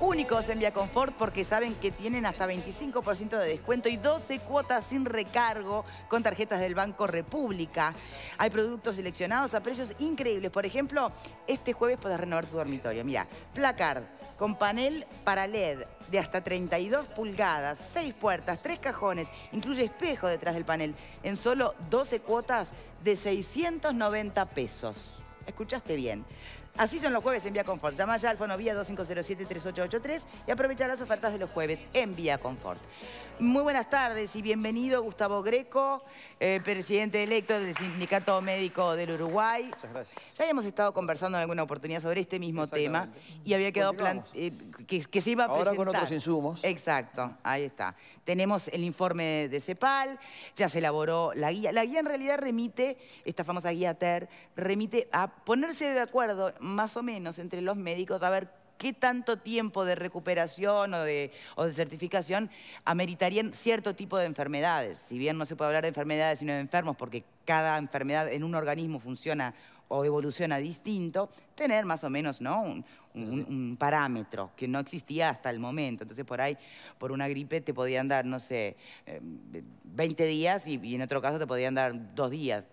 únicos en Via Confort porque saben que tienen hasta 25% de descuento y 12 cuotas sin recargo con tarjetas del Banco República. Hay productos seleccionados a precios increíbles. Por ejemplo, este jueves podés renovar tu dormitorio. Mira, placard con panel para LED de hasta 32 pulgadas, 6 puertas, 3 cajones, incluye espejo detrás del panel, en solo 12 cuotas de 690 pesos. ¿Escuchaste bien? Así son los jueves en Vía Confort. Llama ya al Vía 2507-3883 y aprovecha las ofertas de los jueves en Vía Confort. Muy buenas tardes y bienvenido Gustavo Greco, eh, presidente electo del Sindicato Médico del Uruguay. Muchas gracias. Ya hemos estado conversando en alguna oportunidad sobre este mismo tema y había quedado planteado eh, que, se iba a Ahora con otros insumos. Exacto, ahí está. Tenemos el informe de CEPAL, ya se elaboró la guía. La guía en realidad remite, esta famosa guía TER, remite a ponerse de acuerdo más o menos entre los médicos a ver qué tanto tiempo de recuperación o de, certificación ameritarían cierto tipo de enfermedades. Si bien no se puede hablar de enfermedades sino de enfermos, porque cada enfermedad en un organismo funciona o evoluciona distinto, tener más o menos un, parámetro que no existía hasta el momento. Entonces, por ahí, por una gripe te podían dar, no sé, 20 em, días y, en otro caso te podían dar dos días,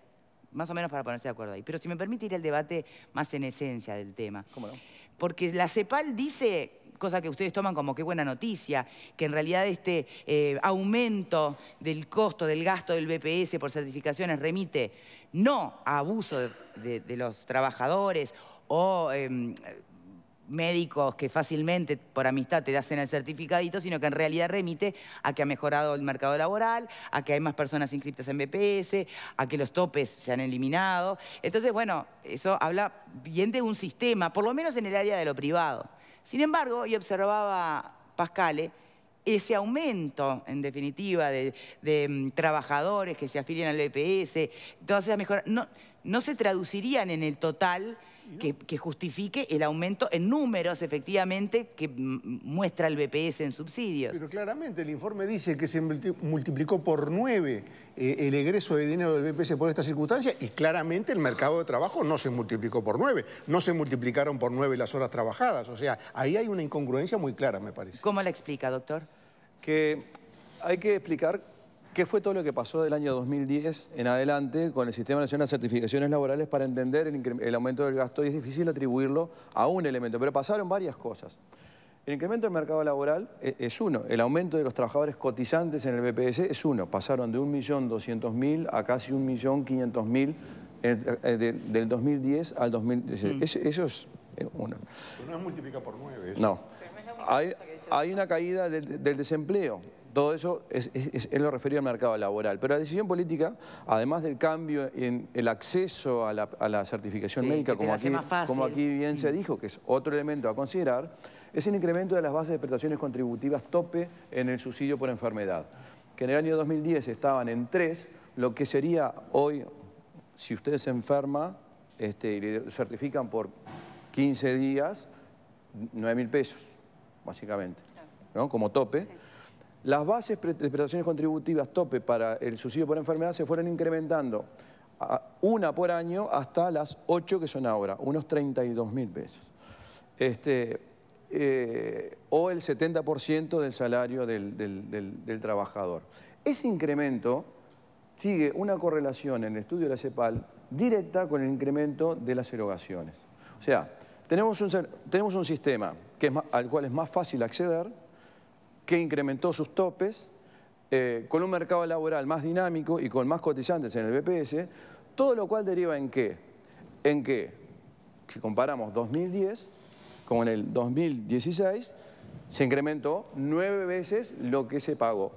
más o menos para ponerse de acuerdo ahí. Pero si me permite ir al debate más en esencia del tema. ¿Cómo no? porque la CEPAL dice cosa que ustedes toman como qué buena noticia, que en realidad este eh, aumento del costo, del gasto del BPS por certificaciones remite no a abuso de, los trabajadores o em, médicos que fácilmente por amistad te hacen el certificadito, sino que en realidad remite a que ha mejorado el mercado laboral, a que hay más personas inscritas en BPS, a que los topes se han eliminado. Entonces, bueno, eso habla bien de un sistema, por lo menos en el área de lo privado. Sin embargo, yo observaba Pascale, ese aumento, en definitiva, de, mm, trabajadores que se afilian al BPS, todas esas mejoras, no, no se traducirían en el total que, justifique el aumento en números, efectivamente, que muestra el BPS en subsidios. Pero claramente el informe dice que se multiplicó por nueve eh, el egreso de dinero del BPS por esta circunstancia y claramente el mercado de trabajo no se multiplicó por nueve, no se multiplicaron por nueve las horas trabajadas. O sea, ahí hay una incongruencia muy clara, me parece. ¿Cómo la explica, doctor? Que hay que explicar ¿Qué fue todo lo que pasó del año 2010 en adelante con el Sistema Nacional de Certificaciones Laborales para entender el, aumento del gasto? Y es difícil atribuirlo a un elemento, pero pasaron varias cosas. El incremento del mercado laboral eh, es, uno, el aumento de los trabajadores cotizantes en el BPS es uno. Pasaron de 1.200.000 a casi 1.500.000 eh, del, 2010 al 2016. Mm. eso es eh, uno. Pero no es multiplica por nueve. No. Hay, una caída del desempleo. Todo eso es, lo referido al mercado laboral. Pero la decisión política, además del cambio en el acceso a la, certificación médica, como aquí, como aquí bien se mm. dijo, que es otro elemento a considerar, es el incremento de las bases de prestaciones contributivas tope en el subsidio por enfermedad, que en el año 2010 estaban en tres, lo que sería hoy, si usted se enferma este, y le certifican por 15 días, 9 mil pesos, básicamente, como tope. Las bases de prestaciones contributivas tope para el subsidio por enfermedad se fueron incrementando una por año hasta las ocho que son ahora, unos 32 mil pesos. Este, eh, o el 70% del salario del, trabajador. Ese incremento sigue una correlación en el estudio de la CEPAL directa con el incremento de las erogaciones. O sea, tenemos un, tenemos un sistema al cual es más fácil acceder, que incrementó sus topes, eh, con un mercado laboral más dinámico y con más cotizantes en el BPS, todo lo cual deriva en qué? En que, si comparamos 2010 con el 2016, se incrementó nueve veces lo que se pagó.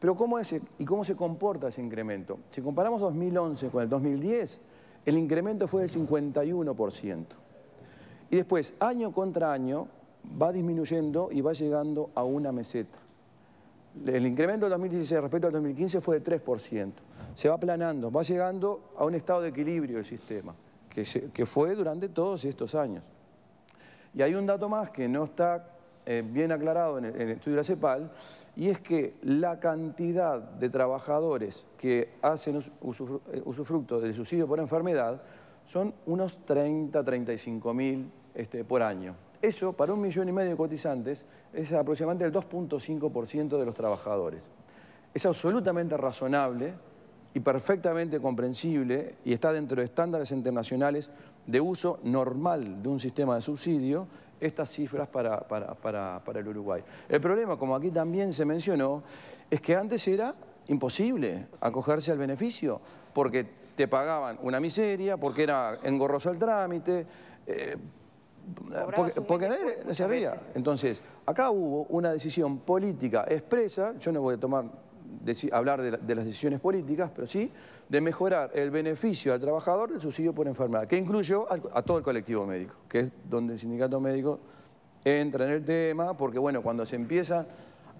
Pero ¿cómo es y cómo se comporta ese incremento? Si comparamos 2011 con el 2010, el incremento fue del 51%. Y después, año contra año, va disminuyendo y va llegando a una meseta. El incremento del 2016 respecto al 2015 fue de 3%. Se va aplanando, va llegando a un estado de equilibrio el sistema, que, fue durante todos estos años. Y hay un dato más que no está eh, bien aclarado en el, estudio de la CEPAL, y es que la cantidad de trabajadores que hacen eh, usufructo del subsidio por enfermedad son unos 30, 35 mil este, por año. Eso, para un millón y medio de cotizantes, es aproximadamente el 2.5% de los trabajadores. Es absolutamente razonable y perfectamente comprensible y está dentro de estándares internacionales de uso normal de un sistema de subsidio estas cifras para, para, el Uruguay. El problema, como aquí también se mencionó, es que antes era imposible acogerse al beneficio porque te pagaban una miseria, porque era engorroso el trámite, eh, porque, porque nadie se había. Entonces, acá hubo una decisión política expresa, yo no voy a tomar hablar de, las decisiones políticas, pero sí de mejorar el beneficio al trabajador del subsidio por enfermedad, que incluyó a todo el colectivo médico, que es donde el sindicato médico entra en el tema, porque bueno, cuando se empieza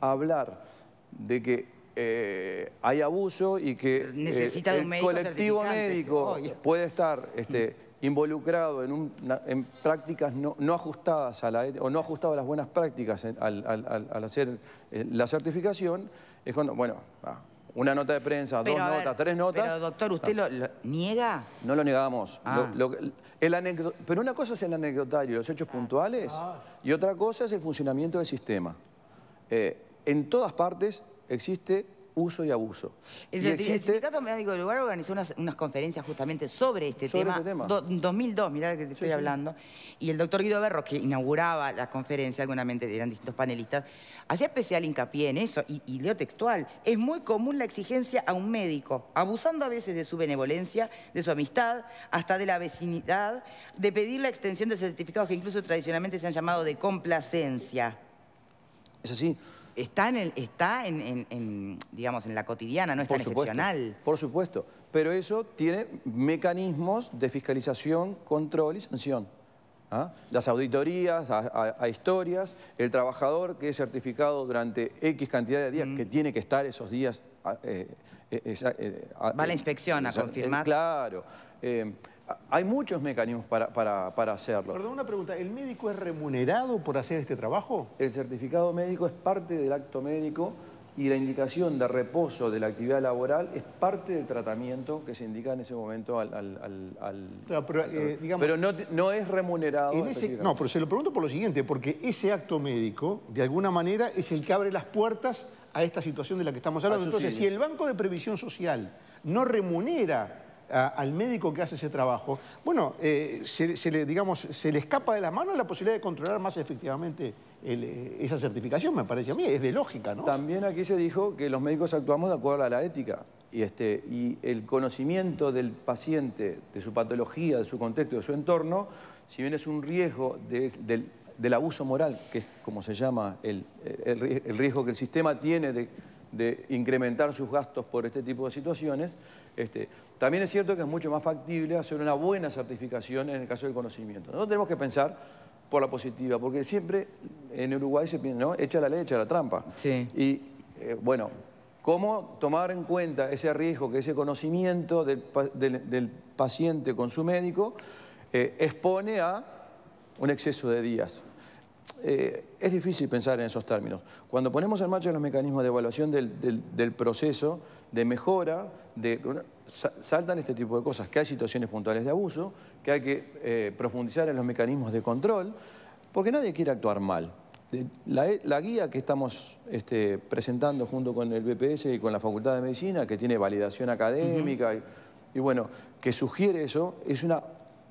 a hablar de que eh, hay abuso y que eh, el colectivo médico puede estar este, involucrado en, un, prácticas no, ajustadas a la, o no ajustadas a las buenas prácticas al, hacer eh, la certificación, es cuando, bueno, ah, una nota de prensa, dos notas, tres notas. Pero doctor, ¿usted lo, niega? No lo negamos. Ah. el Pero una cosa es el anecdotario, los hechos puntuales, ah. y otra cosa es el funcionamiento del sistema. Eh, en todas partes existe uso y abuso. El, certificado Médico del Lugar organizó unas, conferencias justamente sobre este tema. Este 2002, mirá que te estoy hablando. Y el doctor Guido Berro que inauguraba la conferencia, seguramente eran distintos panelistas, hacía especial hincapié en eso, y, y leo textual, es muy común la exigencia a un médico, abusando a veces de su benevolencia, de su amistad, hasta de la vecindad, de pedir la extensión de certificados que incluso tradicionalmente se han llamado de complacencia. Es así está en, está en, digamos, en la cotidiana, no es excepcional. Por supuesto, pero eso tiene mecanismos de fiscalización, control y sanción. ¿ah? Las auditorías a, historias, el trabajador que es certificado durante X cantidad de días, mm. que tiene que estar esos días... Ah, eh, eh, eh, ah, Va a la inspección a confirmar. claro. Hay muchos mecanismos para, hacerlo. Perdón, una pregunta. ¿El médico es remunerado por hacer este trabajo? El certificado médico es parte del acto médico y la indicación de reposo de la actividad laboral es parte del tratamiento que se indica en ese momento al... al, pero, eh, no, es remunerado. no, pero se lo pregunto por lo siguiente, porque ese acto médico, de alguna manera, es el que abre las puertas a esta situación de la que estamos hablando. Entonces, si el Banco de Previsión Social no remunera al médico que hace ese trabajo, bueno, eh, se, le, digamos, se le escapa de las manos la posibilidad de controlar más efectivamente eh, esa certificación, me parece a mí, es de lógica, ¿no? También aquí se dijo que los médicos actuamos de acuerdo a la ética y, este, y el conocimiento del paciente, de su patología, de su contexto, de su entorno, si bien es un riesgo del, del, abuso moral, que es como se llama el, el, el riesgo que el sistema tiene de, de incrementar sus gastos por este tipo de situaciones, este, también es cierto que es mucho más factible hacer una buena certificación en el caso del conocimiento. Nosotros tenemos que pensar por la positiva, porque siempre en Uruguay se piensa, ¿no? Echa la ley, echa la trampa. Sí. Y eh, bueno, ¿cómo tomar en cuenta ese riesgo que ese conocimiento del, paciente con su médico eh, expone a un exceso de días? Eh, es difícil pensar en esos términos. Cuando ponemos en marcha los mecanismos de evaluación del, proceso, de mejora, saltan este tipo de cosas, que hay situaciones puntuales de abuso, que hay que eh, profundizar en los mecanismos de control, porque nadie quiere actuar mal. La, guía que estamos este, presentando junto con el BPS y con la Facultad de Medicina, que tiene validación académica, y, bueno, que sugiere eso, es una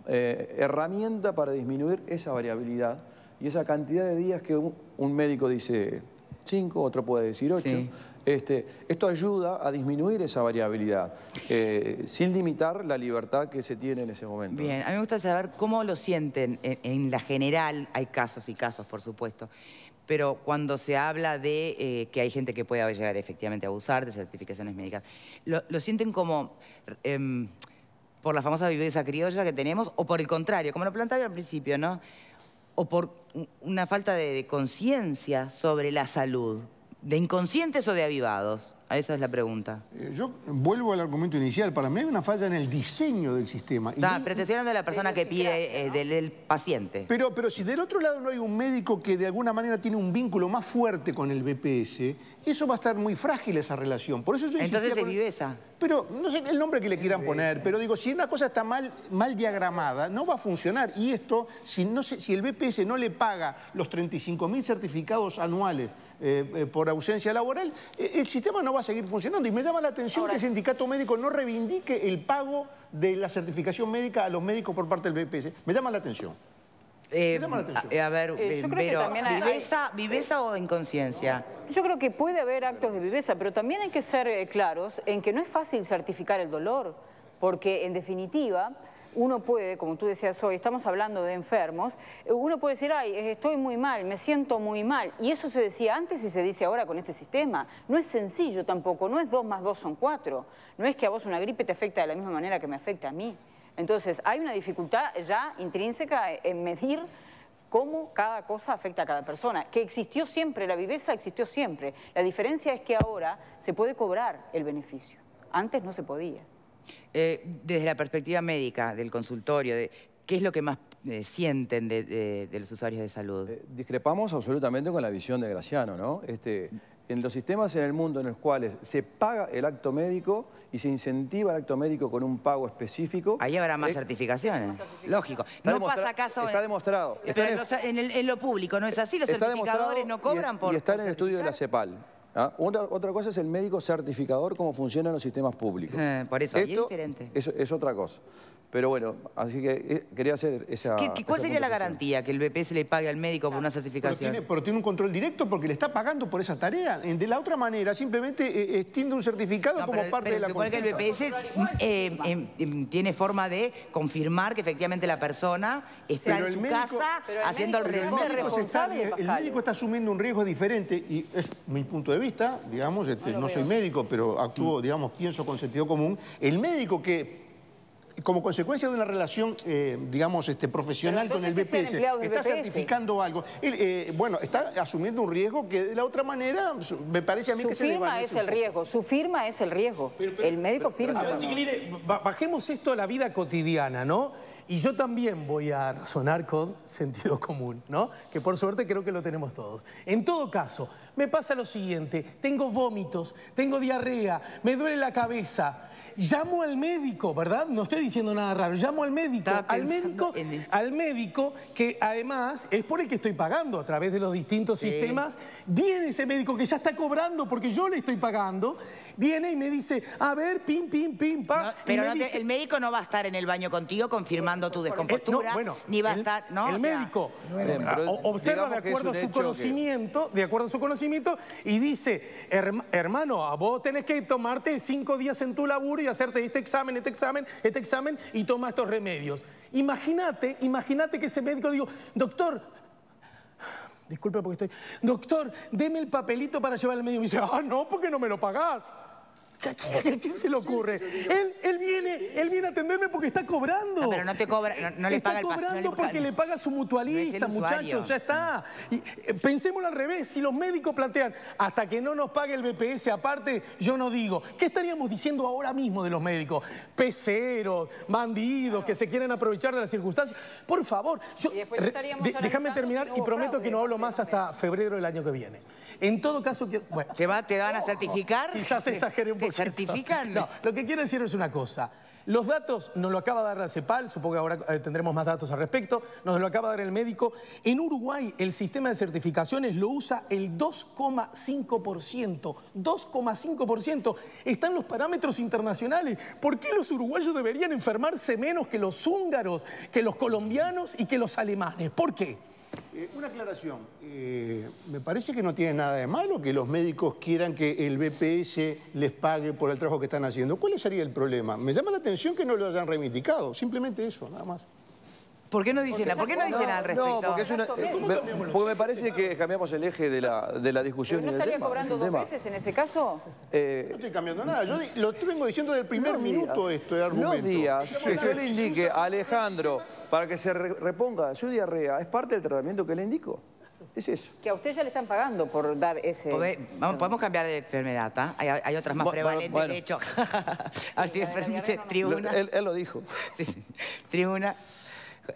eh, herramienta para disminuir esa variabilidad y esa cantidad de días que un, médico dice cinco otro puede decir ocho Este, esto ayuda a disminuir esa variabilidad, eh, sin limitar la libertad que se tiene en ese momento. Bien, a mí me gusta saber cómo lo sienten. En, la general hay casos y casos, por supuesto, pero cuando se habla de eh, que hay gente que puede llegar efectivamente a abusar de certificaciones médicas, ¿lo, sienten como... Em, por la famosa viveza criolla que tenemos, o por el contrario, como lo planteaba al principio, ¿no? o por una falta de conciencia sobre la salud, de inconscientes o de avivados. Esa es la pregunta. Eh, yo vuelvo al argumento inicial. Para mí hay una falla en el diseño del sistema. Está, no, pero de la persona que pide, eh, del, paciente. Pero, pero si del otro lado no hay un médico que de alguna manera tiene un vínculo más fuerte con el BPS, eso va a estar muy frágil esa relación. Por eso yo Entonces es viveza. Pero no sé el nombre que le quieran poner, pero digo, si una cosa está mal, mal diagramada, no va a funcionar. Y esto, si, no si el BPS no le paga los 35.000 certificados anuales eh, por ausencia laboral, el sistema no va a seguir funcionando. Y me llama la atención que el sindicato médico no reivindique el pago de la certificación médica a los médicos por parte del BPS. Me llama la atención. Eh, me llama la atención. A, viveza o inconsciencia? Yo creo que puede haber actos de viveza, pero también hay que ser eh, claros en que no es fácil certificar el dolor, porque en definitiva uno puede, como tú decías hoy, estamos hablando de enfermos, eh, uno puede decir, ay, eh, estoy muy mal, me siento muy mal. Y eso se decía antes y se dice ahora con este sistema. No es sencillo tampoco, no es dos más dos son cuatro. No es que a vos una gripe te afecta de la misma manera que me afecta a mí. Entonces, hay una dificultad ya intrínseca en medir cómo cada cosa afecta a cada persona. Que existió siempre, la viveza existió siempre. La diferencia es que ahora se puede cobrar el beneficio. Antes no se podía. Eh, desde la perspectiva médica, del consultorio, ¿qué es lo que más eh, sienten de, los usuarios de salud? Eh, discrepamos absolutamente con la visión de Graciano, ¿no? Este, en los sistemas en el mundo en los cuales se paga el acto médico y se incentiva el acto médico con un pago específico... Ahí habrá más certificaciones, lógico. Está no pasa acaso... Está demostrado. Pero en, lo, público, ¿no es así? ¿Los certificadores no cobran por...? Y está en el estudio de la CEPAL. ¿Ah? Otra, cosa es el médico certificador, cómo funcionan los sistemas públicos. Eh, por eso, es diferente. es otra cosa. Pero bueno, así que eh, quería hacer esa... ¿Qué, cuál sería la garantía? ¿Que el BPS le pague al médico por una certificación? Pero tiene, un control directo porque le está pagando por esa tarea. Eh, de la otra manera, simplemente eh, extiende un certificado como parte de la igual que el BPS em, em, tiene forma de confirmar que efectivamente la persona está en su casa haciendo el riesgo. El médico, está, el médico está asumiendo un riesgo diferente y es mi punto de vista, digamos, este, no soy médico, pero actúo, digamos, pienso con sentido común. El médico que como consecuencia de una relación, eh, digamos, este, profesional con el BPS, está certificando algo. Eh, bueno, está asumiendo un riesgo que de la otra manera me parece a mí que se Su firma es el riesgo, su firma es el riesgo. el médico firma. bajemos esto a la vida cotidiana, ¿no? Y yo también voy a razonar con sentido común, ¿no? Que por suerte creo que lo tenemos todos. En todo caso, me pasa lo siguiente, tengo vómitos, tengo diarrea, me duele la cabeza llamo al médico, ¿verdad? No estoy diciendo nada raro, llamo al médico, al médico, al médico que además es por el que estoy pagando a través de los distintos sistemas, viene ese médico que ya está cobrando porque yo le estoy pagando, viene y me dice, a ver, pim, pim, pim, pa. pero el médico no va a estar en el baño contigo confirmando tu descompostura, eh, bueno, ni va a estar, ¿no? El médico eh, observa de acuerdo a su conocimiento, de acuerdo a su conocimiento y dice, hermano, a vos tenés que tomarte cinco días en tu laburo y hacerte este examen, este examen, este examen y toma estos remedios. Imagínate, imagínate que ese médico digo, doctor, disculpe porque estoy, doctor, deme el papelito para llevar al médico. Y dice, ah, no, porque no me lo pagás. ¿A quién, se le ocurre? Él, viene, él viene a atenderme porque está cobrando. Ah, pero no te cobra, no, le está paga el cobrando porque le paga su mutualista, muchachos, ya está. Y, eh, pensémoslo al revés, si los médicos plantean hasta que no nos pague el BPS aparte, yo no digo. ¿Qué estaríamos diciendo ahora mismo de los médicos? Peceros, bandidos, que se quieren aprovechar de las circunstancias. Por favor, yo, déjame terminar y prometo que no hablo más hasta febrero del año que viene. En todo caso, ¿Te, va, ¿Te van a certificar? Quizás exageré un poco. No, lo que quiero decir es una cosa. Los datos nos lo acaba de dar la CEPAL, supongo que ahora eh, tendremos más datos al respecto, nos lo acaba de dar el médico. En Uruguay el sistema de certificaciones lo usa el 2,5%. 2,5%. Están los parámetros internacionales. ¿Por qué los uruguayos deberían enfermarse menos que los húngaros, que los colombianos y que los alemanes? ¿Por qué? Eh, una aclaración. Eh, me parece que no tiene nada de malo que los médicos quieran que el BPS les pague por el trabajo que están haciendo. ¿Cuál sería el problema? Me llama la atención que no lo hayan reivindicado. Simplemente eso, nada más. ¿Por qué no dicen nada? al respecto? Eh, porque, me, parece que cambiamos el eje de la, discusión. no estaría cobrando dos veces en ese caso? no estoy cambiando nada. Yo lo vengo diciendo desde el primer minuto esto de argumento. Los días yo le indique a Alejandro para que se reponga su diarrea. Es parte del tratamiento que le indico. Es eso. Que a usted ya le están pagando por dar ese... Podemos, cambiar de enfermedad, ¿ah? Hay, otras más prevalentes, de hecho. a ver si permite, tribuna. él, lo dijo. Tribuna.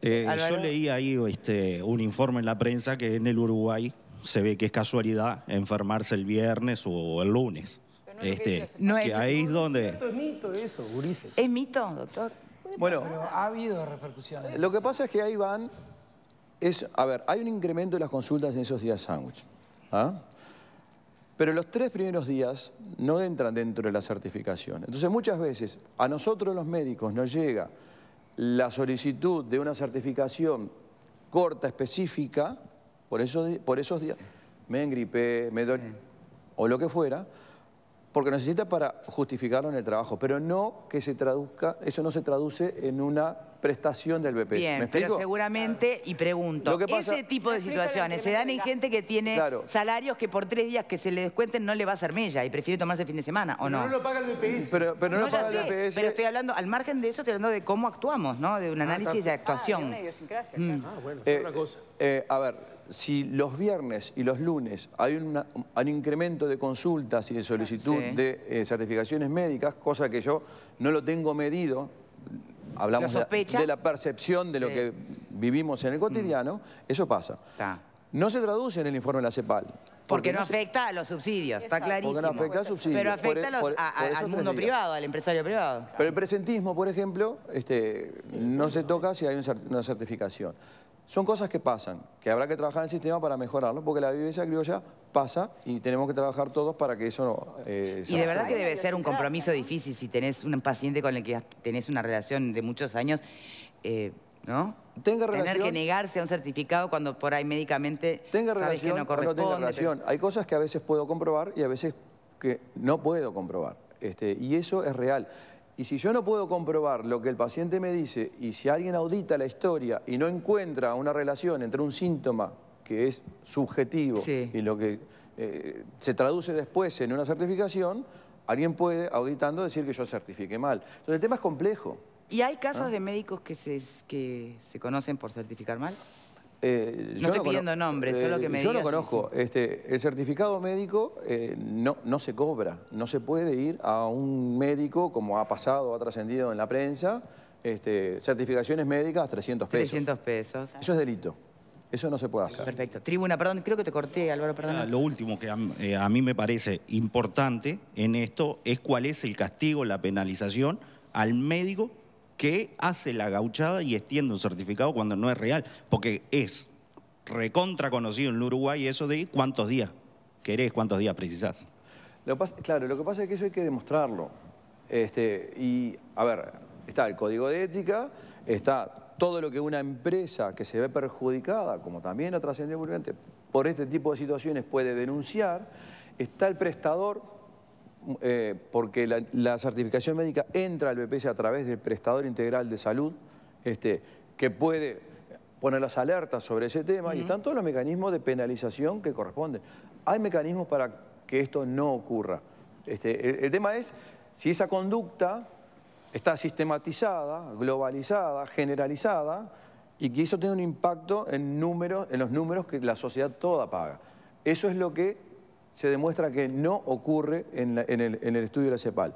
Eh, yo leí ahí este, un informe en la prensa que en el Uruguay se ve que es casualidad enfermarse el viernes o el lunes. Este, es ahí es donde... Es mito eso, Ulises. ¿Es mito, doctor? bueno, ha habido repercusiones. Lo que pasa es que ahí van, es, a ver, hay un incremento de las consultas en esos días sándwich. ¿ah? Pero los tres primeros días no entran dentro de la certificación. Entonces muchas veces a nosotros los médicos nos llega la solicitud de una certificación corta, específica, por esos, días, me engripé, me o lo que fuera, porque necesita para justificarlo en el trabajo, pero no que se traduzca, eso no se traduce en una prestación del BPS. Bien, pero seguramente, y pregunto, ese tipo de situaciones se dan en gente que tiene salarios que por tres días que se le descuenten no le va a ser mella y prefiere tomarse el fin de semana, ¿o no? Pero no lo paga el BPS. Pero, no, lo paga el Pero estoy hablando, al margen de eso, estoy hablando de cómo actuamos, ¿no? De un ah, análisis de actuación. Ah, mm. ah bueno, es eh, cosa. Eh, a ver, si los viernes y los lunes hay un incremento de consultas y de solicitud de eh, certificaciones médicas, cosa que yo no lo tengo medido, hablamos de la percepción de lo que vivimos en el cotidiano, mm. eso pasa. No se traduce en el informe de la CEPAL. Porque, no, afecta a los subsidios, está clarísimo. Porque no afecta a subsidios. Pero afecta e- e- al mundo privado, al empresario privado. Pero el presentismo, por ejemplo, este, no se toca si hay una certificación. Son cosas que pasan, que habrá que trabajar en el sistema para mejorarlo, porque la vivencia criolla pasa y tenemos que trabajar todos para que eso no... Eh, y de verdad que debe ser un compromiso difícil si tenés un paciente con el que tenés una relación de muchos años, eh, ¿no? Tener que negarse a un certificado cuando por ahí médicamente sabes que no corresponde. Hay cosas que a veces puedo comprobar y a veces que no puedo comprobar. Este, y eso es real. Y si yo no puedo comprobar lo que el paciente me dice y si alguien audita la historia y no encuentra una relación entre un síntoma que es subjetivo y lo que eh, se traduce después en una certificación, alguien puede, auditando, decir que yo certifique mal. Entonces el tema es complejo. ¿Y hay casos ¿Ah? de médicos que se, que se conocen por certificar mal? Eh, no estoy pidiendo nombres, solo que eh, me Yo lo conozco. Este, el certificado médico eh, no, no se cobra. No se puede ir a un médico, como ha pasado, ha trascendido en la prensa, este, certificaciones médicas, 300 pesos. 300 pesos. Eso es delito. Eso no se puede hacer. Perfecto. Tribuna, perdón, creo que te corté, Álvaro, perdón. Ah, lo último que a mí me parece importante en esto es cuál es el castigo, la penalización al médico que hace la gauchada y extiende un certificado cuando no es real, porque es recontra conocido en Uruguay eso de cuántos días querés, cuántos días precisás. claro, lo que pasa es que eso hay que demostrarlo. Este, y, a ver, está el código de ética, está todo lo que una empresa que se ve perjudicada, como también la trascendencia por este tipo de situaciones puede denunciar, está el prestador eh, porque la, certificación médica entra al BPS a través del prestador integral de salud, este, que puede poner las alertas sobre ese tema y están todos los mecanismos de penalización que corresponden. Hay mecanismos para que esto no ocurra. Este, el, el tema es si esa conducta está sistematizada, globalizada, generalizada y que eso tenga un impacto en, números, en los números que la sociedad toda paga. Eso es lo que se demuestra que no ocurre en, el, en el, estudio de la CEPAL.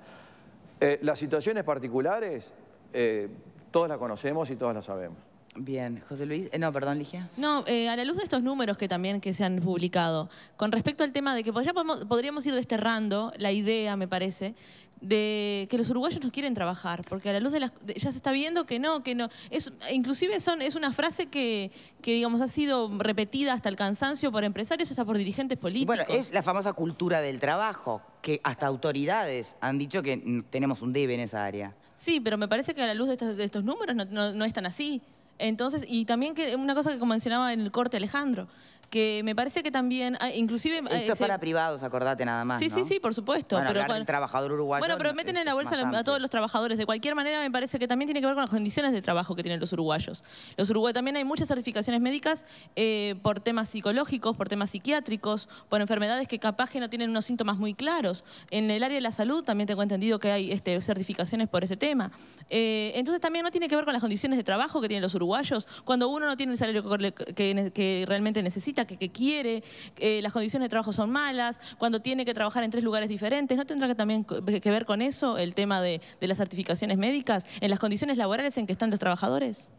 Eh, las situaciones particulares, eh, todas las conocemos y todas las sabemos. Bien, José Luis, eh, no, perdón, Ligia. No, a la luz de estos números que también que se han publicado, con respecto al tema de que podríamos ir desterrando la idea, me parece, de que los uruguayos no quieren trabajar, porque a la luz de las... ya se está viendo que no, que no. Es, inclusive son, es una frase que, digamos, ha sido repetida hasta el cansancio por empresarios, hasta por dirigentes políticos. Bueno, es la famosa cultura del trabajo, que hasta autoridades han dicho que tenemos un debe en esa área. Sí, pero me parece que a la luz de estos, números no, no, es tan así. Entonces, y también que una cosa que mencionaba en el corte Alejandro, que me parece que también, ah, inclusive... Esto ah, es para privados, acordate nada más, Sí, sí, sí, por supuesto. Bueno, pero trabajador uruguayo... Bueno, pero meten en la bolsa a todos los trabajadores. De cualquier manera, me parece que también tiene que ver con las condiciones de trabajo que tienen los uruguayos. Los uruguayos también hay muchas certificaciones médicas eh, por temas psicológicos, por temas psiquiátricos, por enfermedades que capaz que no tienen unos síntomas muy claros. En el área de la salud también tengo entendido que hay este, certificaciones por ese tema. Eh, entonces también no tiene que ver con las condiciones de trabajo que tienen los uruguayos cuando uno no tiene el salario que realmente necesita que, quiere, eh, las condiciones de trabajo son malas, cuando tiene que trabajar en tres lugares diferentes, ¿no tendrá que también que ver con eso el tema de, las certificaciones médicas, en las condiciones laborales en que están los trabajadores?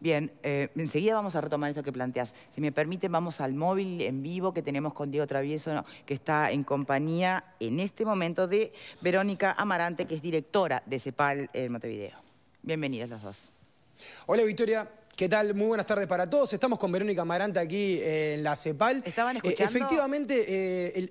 Bien, eh, enseguida vamos a retomar eso que planteas. Si me permiten, vamos al móvil en vivo que tenemos con Diego Travieso, que está en compañía en este momento de Verónica Amarante, que es directora de CEPAL en Montevideo. Bienvenidos los dos. Hola Victoria, ¿Qué tal? Muy buenas tardes para todos. Estamos con Verónica Maranta aquí eh, en la CEPAL. ¿Estaban eh, escuchando? efectivamente, eh,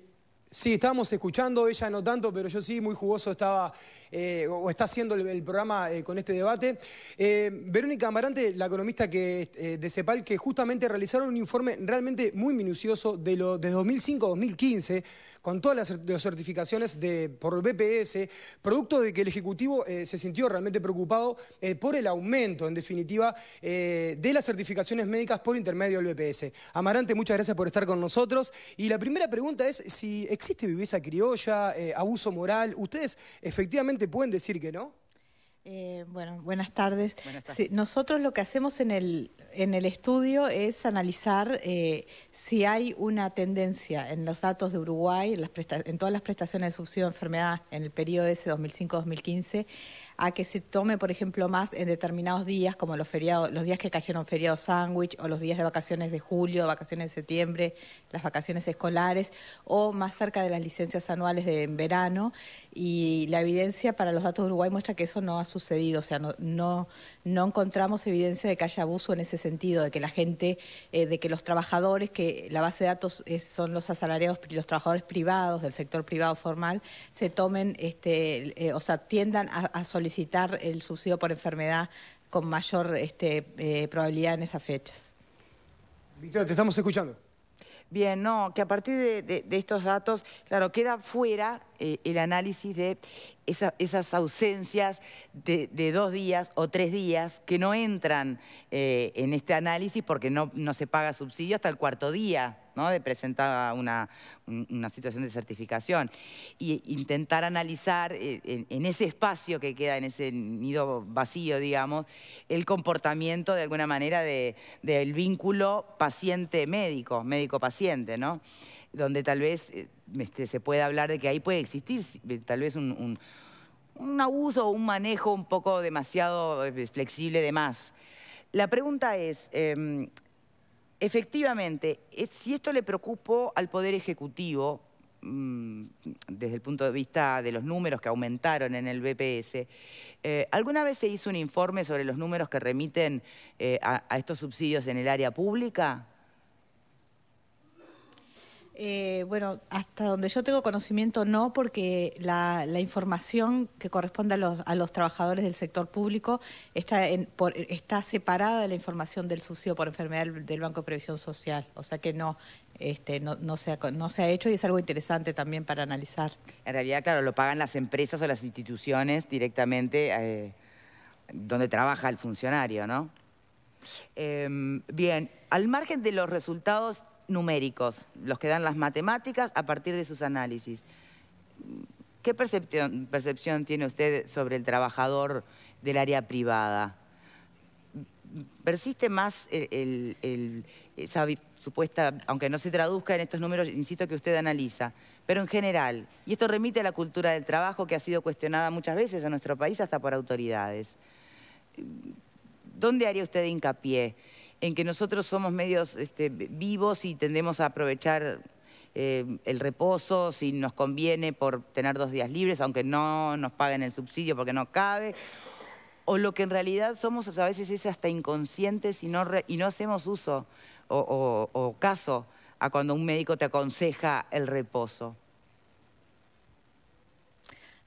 Sí, estábamos escuchando, ella no tanto, pero yo sí, muy jugoso estaba eh, o está haciendo el, programa eh, con este debate. Eh, Verónica Amarante, la economista que, de CEPAL, que justamente realizaron un informe realmente muy minucioso de, lo, de 2005 a 2015, con todas las, certificaciones de, por BPS, producto de que el Ejecutivo se sintió realmente preocupado por el aumento, en definitiva, de las certificaciones médicas por intermedio del BPS. Amarante, muchas gracias por estar con nosotros. Y la primera pregunta es si ¿Existe viveza criolla, eh, abuso moral? ¿Ustedes efectivamente pueden decir que no? Eh, bueno, buenas tardes. nosotros lo que hacemos en el, en el estudio es analizar eh, si hay una tendencia en los datos de Uruguay, en, las en todas las prestaciones de subsidio de enfermedad en el periodo ese 2005-2015, a que se tome, por ejemplo, más en determinados días, como los feriados, los días que cayeron feriado sándwich, o los días de vacaciones de julio, vacaciones de septiembre, las vacaciones escolares, o más cerca de las licencias anuales de en verano. Y la evidencia para los datos de Uruguay muestra que eso no ha sucedido, o sea, no no encontramos evidencia de que haya abuso en ese sentido, de que la gente, eh, de que los trabajadores, que la base de datos son los asalariados, los trabajadores privados del sector privado formal, se tomen, este, eh, o sea, tiendan a, solicitar el subsidio por enfermedad con mayor este, eh, probabilidad en esas fechas. Victoria, te estamos escuchando. Bien, no, que a partir de, estos datos, claro, queda fuera eh, el análisis de esas ausencias de, dos días o tres días que no entran eh, en este análisis porque no se paga subsidio hasta el cuarto día. De presentar una, situación de certificación. E intentar analizar eh, en, ese espacio que queda, en ese nido vacío, digamos, el comportamiento de alguna manera del vínculo paciente-médico, médico-paciente, ¿no? Donde tal vez eh, este, se puede hablar de que ahí puede existir eh, tal vez un, abuso o un manejo un poco demasiado flexible de más. La pregunta es, em, Efectivamente, eh, si esto le preocupó al Poder Ejecutivo, mm, desde el punto de vista de los números que aumentaron en el BPS, eh, ¿alguna vez se hizo un informe sobre los números que remiten eh, a estos subsidios en el área pública? Eh, bueno, hasta donde yo tengo conocimiento no, porque la, información que corresponde a los, trabajadores del sector público está, separada de la información del subsidio por enfermedad del, Banco de Previsión Social, o sea que no, este, no, se ha, hecho y es algo interesante también para analizar. En realidad, claro, lo pagan las empresas o las instituciones directamente eh, donde trabaja el funcionario, ¿no? Em, bien, al margen de los resultados numéricos, los que dan las matemáticas a partir de sus análisis. ¿Qué percepción, tiene usted sobre el trabajador del área privada? persiste más el, esa supuesta, aunque no se traduzca en estos números, insisto que usted analiza, pero en general, y esto remite a la cultura del trabajo que ha sido cuestionada muchas veces en nuestro país, hasta por autoridades. ¿Dónde haría usted hincapié? en que nosotros somos medios este, vivos y tendemos a aprovechar eh, el reposo, si nos conviene por tener dos días libres, aunque no nos paguen el subsidio porque no cabe, o lo que en realidad somos a veces es hasta inconscientes y no, hacemos uso o, caso a cuando un médico te aconseja el reposo.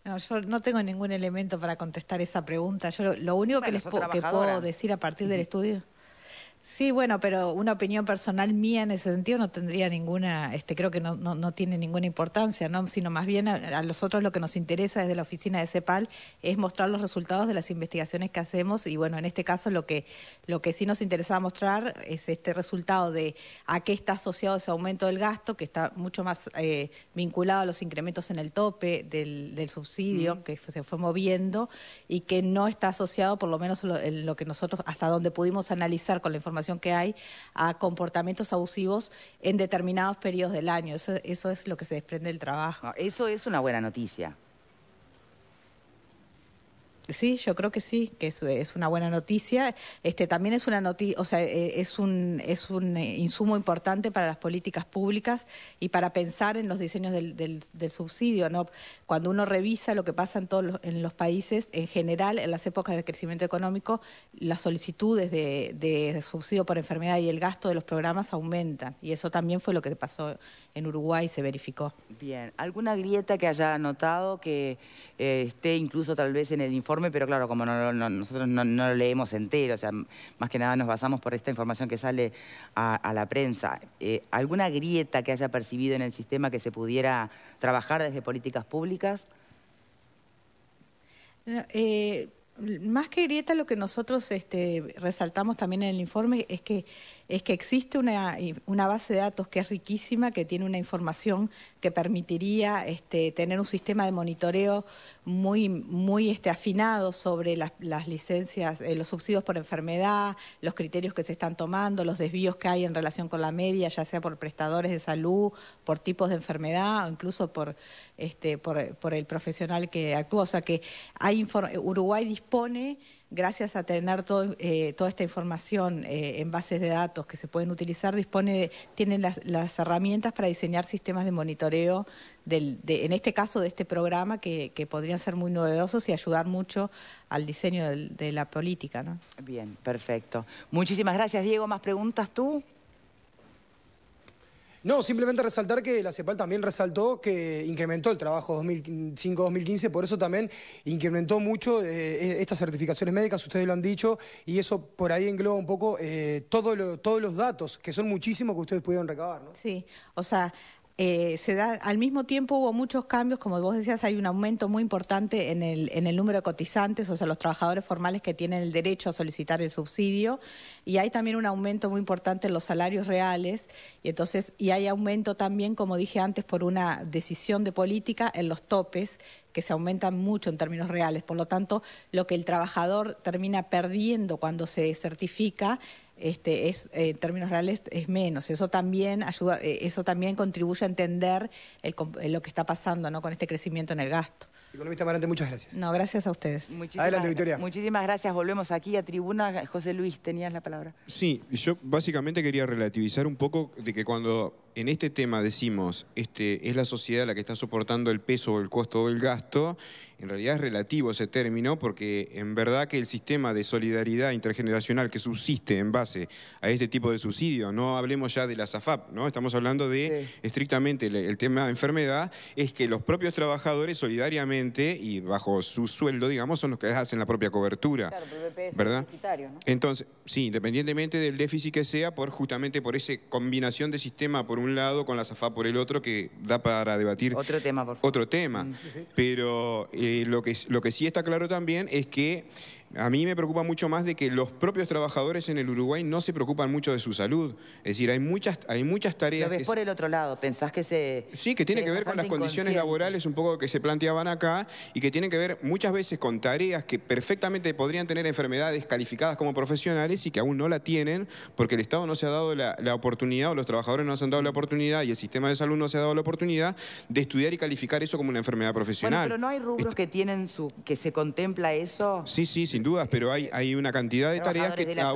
No, yo no tengo ningún elemento para contestar esa pregunta. Yo lo, único que les que puedo decir a partir del estudio Sí, bueno, pero una opinión personal mía en ese sentido no tendría ninguna, este, creo que no, no, no tiene ninguna importancia, ¿no? sino más bien a, nosotros lo que nos interesa desde la oficina de CEPAL es mostrar los resultados de las investigaciones que hacemos y bueno, en este caso lo que, lo que sí nos interesaba mostrar es este resultado de a qué está asociado ese aumento del gasto, que está mucho más eh, vinculado a los incrementos en el tope del, del subsidio mm. que se fue moviendo y que no está asociado por lo menos lo, en lo que nosotros, hasta donde pudimos analizar con la información información que hay a comportamientos abusivos en determinados periodos del año. Eso, es lo que se desprende del trabajo. Ah, eso es una buena noticia. Sí, yo creo que sí, que es, es, una buena noticia. Este también es una o sea, eh, es un es un eh, insumo importante para las políticas públicas y para pensar en los diseños del, subsidio, ¿no? Cuando uno revisa lo que pasa en todos los, en los países, en general, en las épocas de crecimiento económico, las solicitudes de, de subsidio por enfermedad y el gasto de los programas aumentan. Y eso también fue lo que pasó en Uruguay, se verificó. Bien, ¿alguna grieta que haya notado que eh, esté incluso tal vez en el informe, pero claro, como nosotros no, lo leemos entero, o sea, más que nada nos basamos por esta información que sale a, la prensa. Eh, ¿Alguna grieta que haya percibido en el sistema que se pudiera trabajar desde políticas públicas? Eh, más que grieta, lo que nosotros este, resaltamos también en el informe es que es que existe eh, una, base de datos que es riquísima, que tiene una información que permitiría este, tener un sistema de monitoreo muy, muy este, afinado sobre las, licencias, eh, los subsidios por enfermedad, los criterios que se están tomando, los desvíos que hay en relación con la media, ya sea por prestadores de salud, por tipos de enfermedad o incluso por, este, por, el profesional que actúa. O sea que Uruguay dispone gracias a tener eh, toda esta información eh, en bases de datos que se pueden utilizar, dispone tienen las, herramientas para diseñar sistemas de monitoreo, de, en este caso de este programa, que, podrían ser muy novedosos y ayudar mucho al diseño de, la política. Bien, perfecto. Muchísimas gracias, Diego. ¿Más preguntas tú? No, simplemente resaltar que la CEPAL también resaltó que incrementó el trabajo 2005-2015, por eso también incrementó mucho eh, e-, estas certificaciones médicas, ustedes lo han dicho, y eso por ahí engloba un poco eh, todo todos los datos, que son muchísimos que ustedes pudieron recabar, ¿no? Sí, o sea, eh, se da, al mismo tiempo hubo muchos cambios, como vos decías, hay un aumento muy importante en el, en el número de cotizantes, o sea, los trabajadores formales que tienen el derecho a solicitar el subsidio, y hay también un aumento muy importante en los salarios reales, y entonces, y hay aumento también, como dije antes, por una decisión de política en los topes, que se aumentan mucho en términos reales. Por lo tanto, lo que el trabajador termina perdiendo cuando se certifica este, es, eh, en términos reales es menos. Eso también ayuda, eh, eso también contribuye a entender lo que está pasando ¿no? con este crecimiento en el gasto. Economista Marante, muchas gracias. No, gracias a ustedes. Adelante, Victoria. Muchísimas gracias. Volvemos aquí a tribuna. José Luis, tenías la palabra. Sí, yo básicamente quería relativizar un poco de que cuando en este tema decimos, este, es la sociedad la que está soportando el peso o el costo o el gasto, en realidad es relativo ese término porque en verdad que el sistema de solidaridad intergeneracional que subsiste en base a este tipo de subsidio, no hablemos ya de la SAFAP, ¿no? estamos hablando de estrictamente el, tema de enfermedad, es que los propios trabajadores solidariamente y bajo su sueldo, digamos, son los que hacen la propia cobertura. Claro, el ¿verdad? ¿no? Entonces, sí, independientemente del déficit que sea, por justamente por esa combinación de sistema, por un un lado, con la zafá por el otro, que da para debatir. Otro tema, Otro tema. Mm. Pero eh, lo, que, lo que sí está claro también es que a mí me preocupa mucho más de que los propios trabajadores en el Uruguay no se preocupan mucho de su salud. Es decir, hay muchas, hay muchas tareas... Lo ves por el otro lado, pensás que se... Sí, que tiene que, ver con las condiciones laborales un poco que se planteaban acá y que tienen que ver muchas veces con tareas que perfectamente podrían tener enfermedades calificadas como profesionales y que aún no la tienen porque el Estado no se ha dado la, oportunidad o los trabajadores no se han dado la oportunidad y el sistema de salud no se ha dado la oportunidad de estudiar y calificar eso como una enfermedad profesional. pero no hay rubros que tienen su... que se contempla eso. Sí, sí, sí dudas, pero hay, hay una cantidad de tareas que de la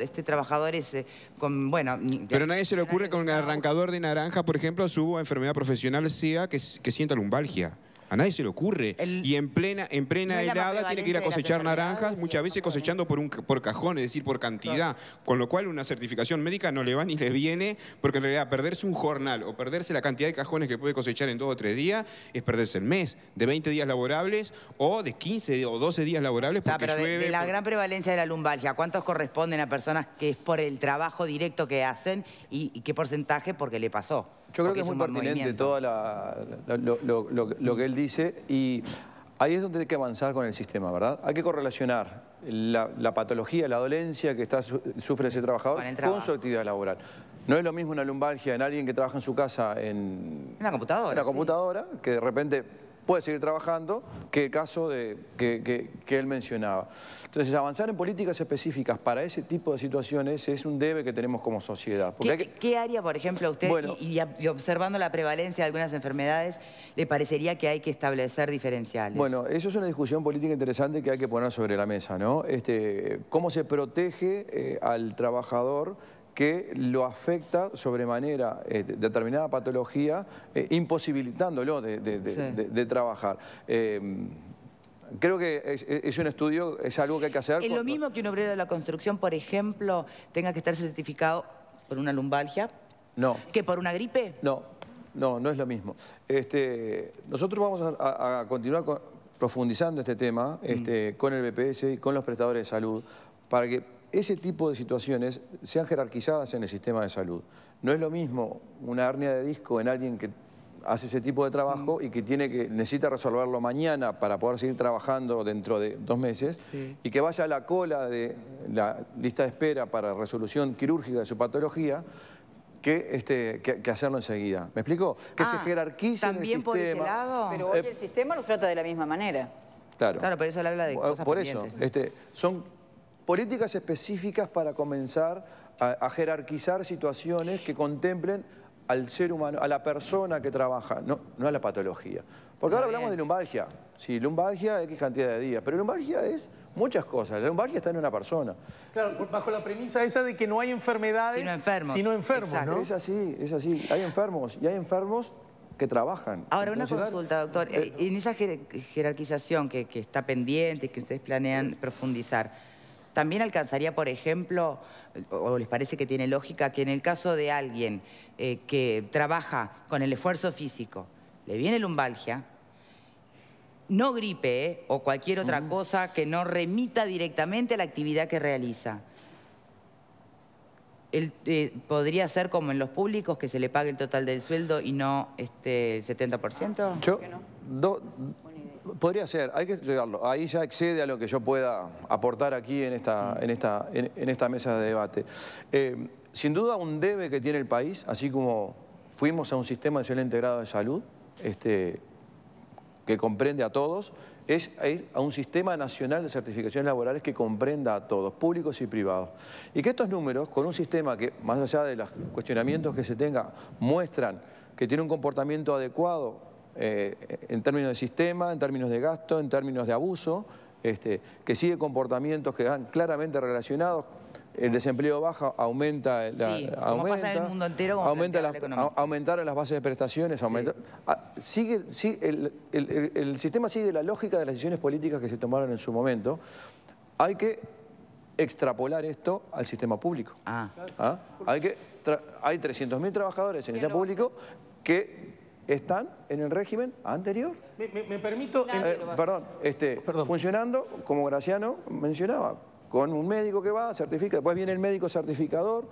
este, trabajadores es eh, con, bueno... Pero a nadie se le ocurre con el arrancador de naranja, por ejemplo, su enfermedad profesional sea que sienta lumbalgia. A nadie se le ocurre. y en plena, en plena helada tiene que ir a cosechar naranjas, muchas veces cosechando por, un, por cajón, es decir, por cantidad. Con lo cual una certificación médica no le va ni le viene, porque en realidad perderse un jornal o perderse la cantidad de cajones que puede cosechar en dos o tres días es perderse el mes de 20 días laborables o de 15 o 12 días laborables porque llueve, de, la gran prevalencia de la lumbalgia, ¿cuántos corresponden a personas que es por el trabajo directo que hacen y qué porcentaje porque le pasó? Yo creo que es muy pertinente toda todo lo, que él dice y ahí es donde hay que avanzar con el sistema, ¿verdad? Hay que correlacionar la, patología, la dolencia que está, sufre ese trabajador con, su actividad laboral. No es lo mismo una lumbalgia en alguien que trabaja en su casa en... Una computadora. Una computadora, que de repente puede seguir trabajando, que el caso de, que, él mencionaba. Entonces, avanzar en políticas específicas para ese tipo de situaciones es un debe que tenemos como sociedad. ¿Qué, área, por ejemplo, a usted, y, observando la prevalencia de algunas enfermedades, le parecería que hay que establecer diferenciales? Bueno, eso es una discusión política interesante que hay que poner sobre la mesa, ¿no? Este, ¿Cómo se protege eh, al trabajador que lo afecta sobremanera eh, determinada patología, eh, imposibilitándolo de, trabajar. Eh, creo que es, un estudio, es algo que hay que hacer. Es lo mismo que un obrero de la construcción, por ejemplo, tenga que estar certificado por una lumbalgia. No. ¿Que por una gripe? No, no, no es lo mismo. Este, nosotros vamos a, continuar profundizando este tema mm. este, con el BPS y con los prestadores de salud para que ese tipo de situaciones sean jerarquizadas en el sistema de salud. No es lo mismo una hernia de disco en alguien que hace ese tipo de trabajo y que, necesita resolverlo mañana para poder seguir trabajando dentro de dos meses y que vaya a la cola de la lista de espera para resolución quirúrgica de su patología que, este, hacerlo enseguida. ¿Me explico? Que se ah, jerarquice también el por Ese lado. Pero hoy eh, el sistema lo trata de la misma manera. Claro. Claro, por eso le habla de cosas Por eso, este, son políticas específicas para comenzar a, jerarquizar situaciones que contemplen al ser humano, a la persona que trabaja, no, a la patología. Porque ahora hablamos de lumbalgia. Sí, lumbalgia, X cantidad de días. Pero lumbalgia es muchas cosas. La lumbalgia está en una persona. Claro, bajo la premisa esa de que no hay enfermedades, sino enfermos. Sino enfermos ¿no? Es así, es así. Hay enfermos y hay enfermos que trabajan. Ahora, una consulta, doctor. Eh, eh, en esa jerarquización que, que está pendiente, que ustedes planean profundizar, también alcanzaría, por ejemplo, o les parece que tiene lógica, que en el caso de alguien eh, que trabaja con el esfuerzo físico, le viene lumbalgia, no gripe eh, o cualquier otra cosa que no remita directamente a la actividad que realiza. Eh, podría ser como en los públicos que se le pague el total del sueldo y no este, el 70%? Yo, Podría ser, hay que llegarlo. Ahí ya excede a lo que yo pueda aportar aquí en esta, mesa de debate. Eh, sin duda un debe que tiene el país, así como fuimos a un sistema de nacional integrado de salud, este, que comprende a todos, es ir a un sistema nacional de certificaciones laborales que comprenda a todos, públicos y privados. Y que estos números, con un sistema que, más allá de los cuestionamientos que se tenga, muestran que tiene un comportamiento adecuado eh, en términos de sistema, en términos de gasto, en términos de abuso, este, que sigue comportamientos que están claramente relacionados. El desempleo baja aumenta, la, aumenta, pasa en el mundo entero, aumenta las, aumentaron las bases de prestaciones, aumenta, ah, sigue, el, sistema sigue la lógica de las decisiones políticas que se tomaron en su momento. Hay que extrapolar esto al sistema público. Ah. ¿Ah? Hay, hay 300.000 trabajadores en el sistema público que están en el régimen anterior. Me, permito... Eh, este, perdón, funcionando, como Graciano mencionaba, con un médico que va, certifica, después viene el médico certificador,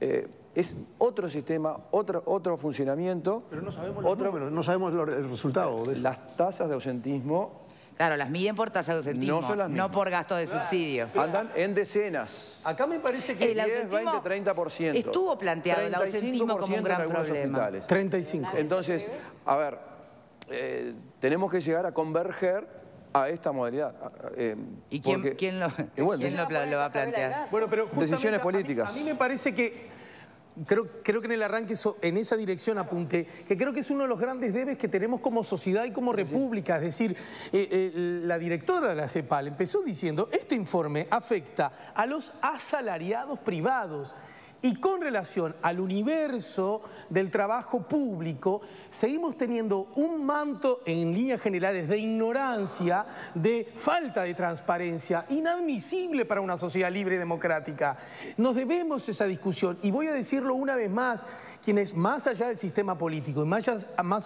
eh, es otro sistema, otro, otro funcionamiento. Pero no sabemos otro, no sabemos el resultado. De Las tasas de ausentismo Claro, las miden por tasa de ausentismo, no, no por gasto de subsidio. Andan en decenas. Acá me parece que el 10, 20, 30%. Estuvo planteado el ausentismo como un gran problema. 35. Entonces, a ver, eh, tenemos que llegar a converger a esta modalidad. Eh, ¿Y quién, quién, lo, va a plantear? Bueno, pero Decisiones políticas. a mí me parece que creo, que en el arranque en esa dirección apunté, que creo que es uno de los grandes debes que tenemos como sociedad y como república. Es decir, eh, eh, la directora de la CEPAL empezó diciendo, este informe afecta a los asalariados privados. Y con relación al universo del trabajo público, seguimos teniendo un manto en líneas generales de ignorancia, de falta de transparencia, inadmisible para una sociedad libre y democrática. Nos debemos esa discusión y voy a decirlo una vez más quienes más allá del sistema político y más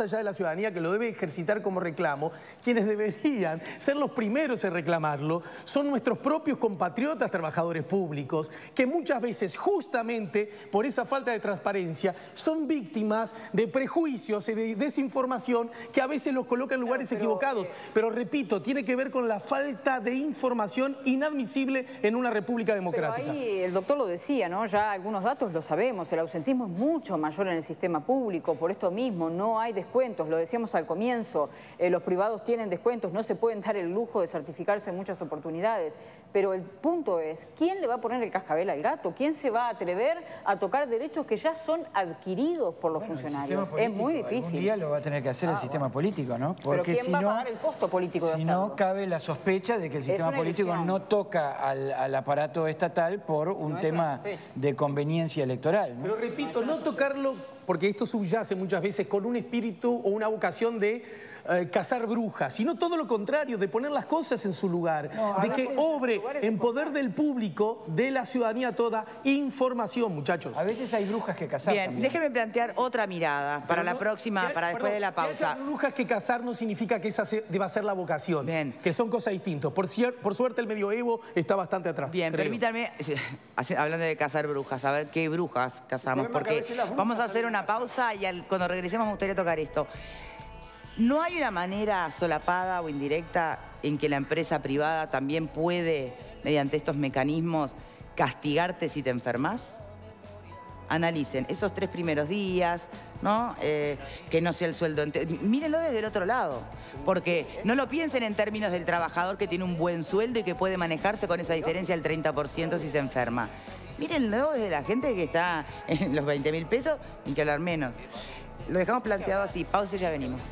allá, de la ciudadanía que lo debe ejercitar como reclamo, quienes deberían ser los primeros en reclamarlo, son nuestros propios compatriotas trabajadores públicos, que muchas veces justamente por esa falta de transparencia son víctimas de prejuicios y de desinformación que a veces los coloca en lugares equivocados. Eh, pero repito, tiene que ver con la falta de información inadmisible en una república democrática. ahí el doctor lo decía, ¿no? Ya algunos datos lo sabemos, el ausentismo es mucho más en el sistema público, por esto mismo no hay descuentos, lo decíamos al comienzo, eh, los privados tienen descuentos, no se pueden dar el lujo de certificarse en muchas oportunidades, pero el punto es, ¿quién le va a poner el cascabel al gato? ¿Quién se va a atrever a tocar derechos que ya son adquiridos por los funcionarios? es muy difícil. Un día lo va a tener que hacer el ah, sistema político, ¿no? Porque ¿Pero quién si va a pagar el costo político de Si no, cabe la sospecha de que el sistema político no toca al, aparato estatal por un tema de conveniencia electoral. Pero repito, no tocarlo porque esto subyace muchas veces, con un espíritu o una vocación de eh, cazar brujas, sino todo lo contrario, de poner las cosas en su lugar, de que obre en poder del público, de la ciudadanía toda, información, muchachos. A veces hay brujas que cazar. Bien, también. déjeme plantear otra mirada para la próxima, para después de la pausa. Que brujas que cazar no significa que esa deba ser la vocación, Bien. que son cosas distintas. Por, por suerte el medioevo está bastante atrás. Bien, permítanme, hablando de cazar brujas, a ver qué brujas cazamos, porque vamos a hacer una pausa y cuando regresemos me gustaría tocar esto. ¿No hay una manera solapada o indirecta en que la empresa privada también puede, mediante estos mecanismos, castigarte si te enfermas? Analicen esos tres primeros días, ¿no? Eh, que no sea el sueldo. Mírenlo desde el otro lado, porque no lo piensen en términos del trabajador que tiene un buen sueldo y que puede manejarse con esa diferencia del 30% si se enferma. Mírenlo desde la gente que está en los 20 mil pesos, ni que hablar menos. Lo dejamos planteado así, pausa y ya venimos.